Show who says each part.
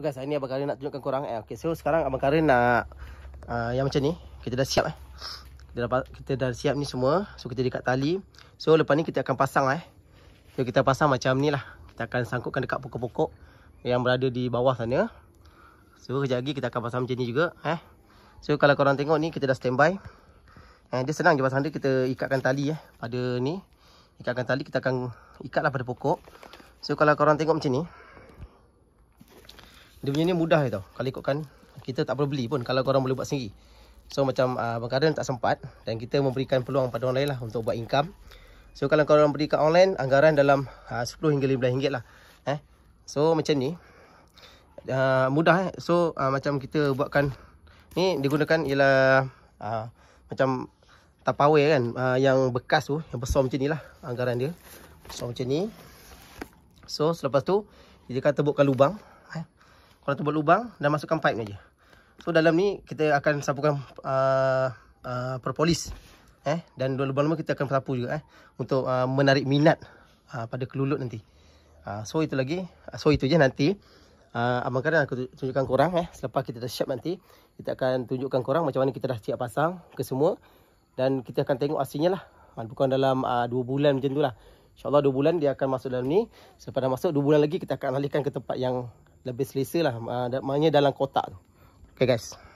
Speaker 1: Guys, saya ni Abang Karin nak tunjukkan korang eh. Okay, so sekarang Abang Karin nak uh, Yang macam ni Kita dah siap eh. kita, dah, kita dah siap ni semua So kita dekat tali So lepas ni kita akan pasang eh. So kita pasang macam ni lah Kita akan sangkutkan dekat pokok-pokok Yang berada di bawah sana So kejap lagi kita akan pasang macam ni juga eh. So kalau korang tengok ni kita dah standby eh, Dia senang je pasang dia Kita ikatkan tali eh, pada ni Ikatkan tali kita akan ikatlah pada pokok So kalau korang tengok macam ni dia punya ni mudah tau Kalau ikutkan Kita tak perlu beli pun Kalau korang boleh buat sendiri So macam uh, Abang Karen tak sempat Dan kita memberikan peluang pada orang lain lah Untuk buat income So kalau korang berikan online Anggaran dalam ah, uh, 10 hingga 15 ringgit lah eh? So macam ni uh, Mudah eh So uh, macam kita buatkan Ni digunakan ialah uh, Macam Tupperware kan uh, Yang bekas tu Yang besar macam ni lah Anggaran dia So macam ni So selepas tu Dia akan tebukkan lubang kalau tu buat lubang dan masukkan pipe ni aja. So dalam ni kita akan sapukan uh, uh, propolis eh dan dua lubang-lubang kita akan sapu juga eh untuk uh, menarik minat uh, pada kelulut nanti. Uh, so itu lagi uh, so itu je nanti uh, abang kan aku tunjukkan korang eh selepas kita dah siap nanti kita akan tunjukkan korang macam mana kita dah siap pasang ke semua dan kita akan tengok hasilnya lah. Uh, bukan dalam 2 uh, bulan macam tu lah. InsyaAllah dua bulan dia akan masuk dalam ni. Selepas dah masuk dua bulan lagi kita akan alihkan ke tempat yang lebih selesa lah. Uh, maknanya dalam kotak tu. Okay guys.